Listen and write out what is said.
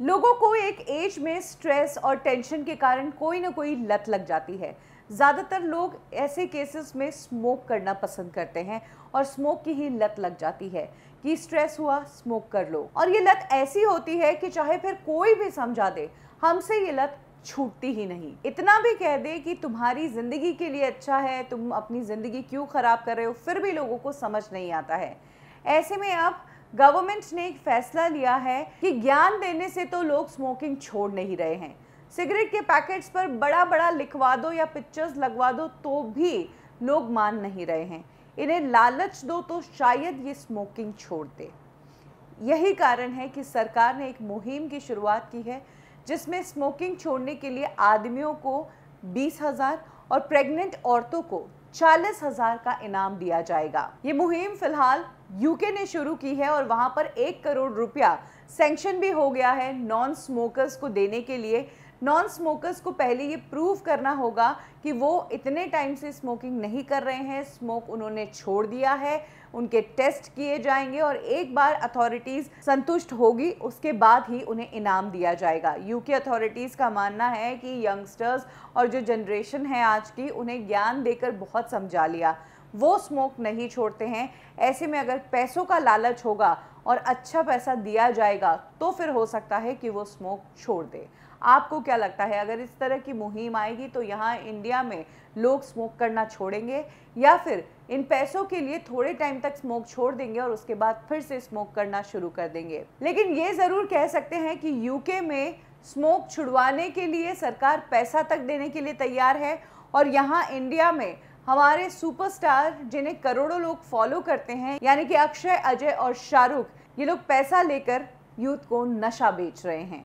लोगों को एक एज में स्ट्रेस और टेंशन के कारण कोई ना कोई लत लग जाती है ज़्यादातर लोग ऐसे केसेस में स्मोक करना पसंद करते हैं और स्मोक की ही लत लग जाती है कि स्ट्रेस हुआ स्मोक कर लो और ये लत ऐसी होती है कि चाहे फिर कोई भी समझा दे हमसे ये लत छूटती ही नहीं इतना भी कह दे कि तुम्हारी ज़िंदगी के लिए अच्छा है तुम अपनी ज़िंदगी क्यों ख़राब कर रहे हो फिर भी लोगों को समझ नहीं आता है ऐसे में आप गवर्नमेंट ने एक फैसला लिया है कि ज्ञान देने से तो लोग स्मोकिंग छोड़ नहीं रहे हैं सिगरेट के पैकेट्स पर बड़ा बड़ा लिखवा दो या पिक्चर्स लगवा दो तो भी लोग मान नहीं रहे हैं इन्हें लालच दो तो शायद ये स्मोकिंग छोड़ दे यही कारण है कि सरकार ने एक मुहिम की शुरुआत की है जिसमें स्मोकिंग छोड़ने के लिए आदमियों को बीस हज़ार और प्रेग्नेंट औरतों को चालीस हज़ार का इनाम दिया जाएगा ये मुहिम फिलहाल यूके ने शुरू की है और वहाँ पर एक करोड़ रुपया सेंक्शन भी हो गया है नॉन स्मोकर्स को देने के लिए नॉन स्मोकर्स को पहले ये प्रूव करना होगा कि वो इतने टाइम से स्मोकिंग नहीं कर रहे हैं स्मोक उन्होंने छोड़ दिया है उनके टेस्ट किए जाएंगे और एक बार अथॉरिटीज़ संतुष्ट होगी उसके बाद ही उन्हें इनाम दिया जाएगा यूके अथॉरिटीज़ का मानना है कि यंगस्टर्स और जो जनरेशन है आज की उन्हें ज्ञान देकर बहुत समझा लिया वो स्मोक नहीं छोड़ते हैं ऐसे में अगर पैसों का लालच होगा और अच्छा पैसा दिया जाएगा तो फिर हो सकता है कि वो स्मोक छोड़ दे आपको क्या लगता है अगर इस तरह की मुहिम आएगी तो यहाँ इंडिया में लोग स्मोक करना छोड़ेंगे या फिर इन पैसों के लिए थोड़े टाइम तक स्मोक छोड़ देंगे और उसके बाद फिर से स्मोक करना शुरू कर देंगे लेकिन ये ज़रूर कह सकते हैं कि यूके में स्मोक छुड़वाने के लिए सरकार पैसा तक देने के लिए तैयार है और यहाँ इंडिया में हमारे सुपरस्टार जिन्हें करोड़ों लोग फॉलो करते हैं यानी कि अक्षय अजय और शाहरुख ये लोग पैसा लेकर यूथ को नशा बेच रहे हैं